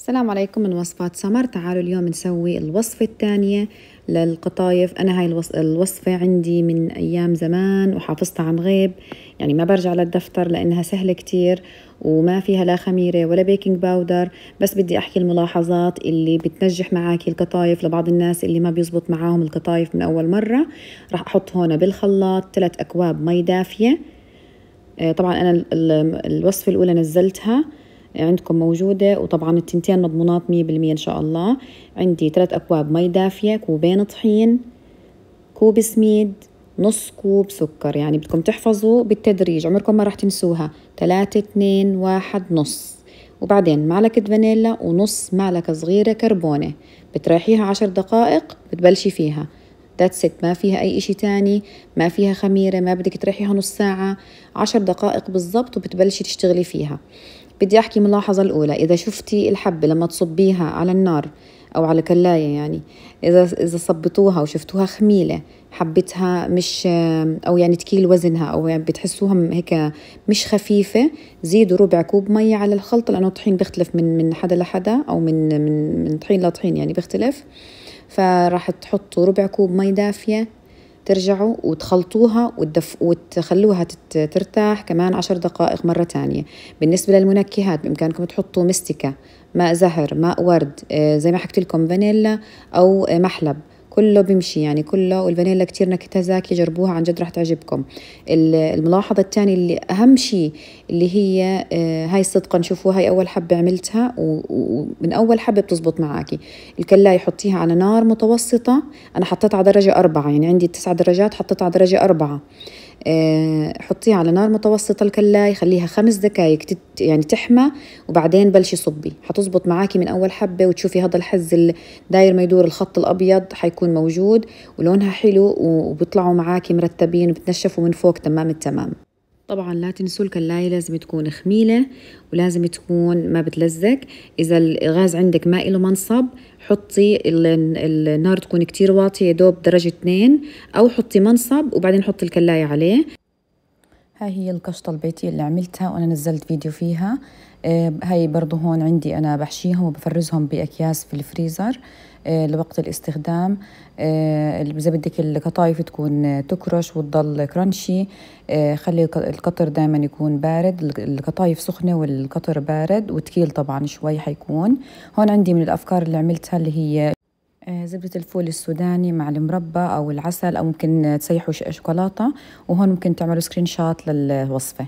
السلام عليكم من وصفات سمر تعالوا اليوم نسوي الوصفة الثانية للقطايف أنا هاي الوصفة عندي من أيام زمان وحافظتها عن غيب يعني ما برجع للدفتر لأنها سهلة كتير وما فيها لا خميرة ولا بيكنج باودر بس بدي أحكي الملاحظات اللي بتنجح معاكي القطايف لبعض الناس اللي ما بيزبط معاهم القطايف من أول مرة راح أحط هون بالخلاط ثلاث أكواب مي دافية آه، طبعا أنا الوصفة الأولى نزلتها عندكم موجودة وطبعا التنتين مضمونات مية بالمية إن شاء الله عندي ثلاث أكواب مي دافية كوبين طحين كوب سميد نص كوب سكر يعني بدكم تحفظوا بالتدريج عمركم ما راح تنسوها ثلاثة اثنين واحد نص وبعدين معلقة فانيلا ونص معلقة صغيرة كربونة بتريحيها عشر دقائق بتبلشي فيها ذاتس ات ما فيها أي إشي تاني ما فيها خميرة ما بدك تريحيها نص ساعة عشر دقائق بالضبط وبتبلشي تشتغلي فيها بدي أحكي ملاحظة الأولى إذا شفتي الحبة لما تصبيها على النار أو على كلاية يعني إذا إذا صبتوها وشفتوها خميلة حبتها مش أو يعني تكيل وزنها أو يعني بتحسوها هيك مش خفيفة زيدوا ربع كوب مية على الخلطة لأنه الطحين بيختلف من من حدا لحدا أو من من من طحين لطحين يعني بيختلف فراح تحطوا ربع كوب مي دافية ترجعوا وتخلطوها وتدف وتخلوها ترتاح كمان عشر دقائق مرة تانية بالنسبة للمنكهات بإمكانكم تحطوا مستكة ماء زهر ماء ورد آه، زي ما حكيت لكم فانيلا أو آه، محلب كله بمشي يعني كله والفانيلا كتير نكتها زاكي جربوها عن جد رح تعجبكم الملاحظة الثانية اللي أهم شيء اللي هي آه، هاي الصدقة نشوفوها هاي أول حبة عملتها ومن أول حبة بتزبط معاكي الكلاية حطيها على نار متوسطة أنا حطيتها على درجة أربعة يعني عندي تسع درجات حطيتها على درجة أربعة آه، حطيه على نار متوسطة الكلاية خليها خمس دقايق يعني تحمى وبعدين بلشي صبي حتزبط معاكي من أول حبة وتشوفي هذا الحز داير ما يدور الخط الأبيض حيكون موجود ولونها حلو وبيطلعوا معاكي مرتبين وبتنشفوا من فوق تمام التمام طبعا لا تنسوا الكلاية لازم تكون خميلة ولازم تكون ما بتلزق إذا الغاز عندك ما إله منصب حطي النار تكون كتير واطية دوب درجة 2 أو حطي منصب وبعدين حطي الكلاية عليه هاي هي القشطة البيتية اللي عملتها وأنا نزلت فيديو فيها آه، هاي برضو هون عندي أنا بحشيهم وبفرزهم بأكياس في الفريزر آه، لوقت الاستخدام آه، إذا بدك القطايف تكون تكرش وتضل كرانشي خلي القطر دائما يكون بارد القطايف سخنة والقطر بارد وتكيل طبعا شوي حيكون هون عندي من الأفكار اللي عملتها اللي هي آه، زبدة الفول السوداني مع المربى أو العسل أو ممكن تسيحوا شوكولاتة وهون ممكن تعملوا سكرين شوت للوصفة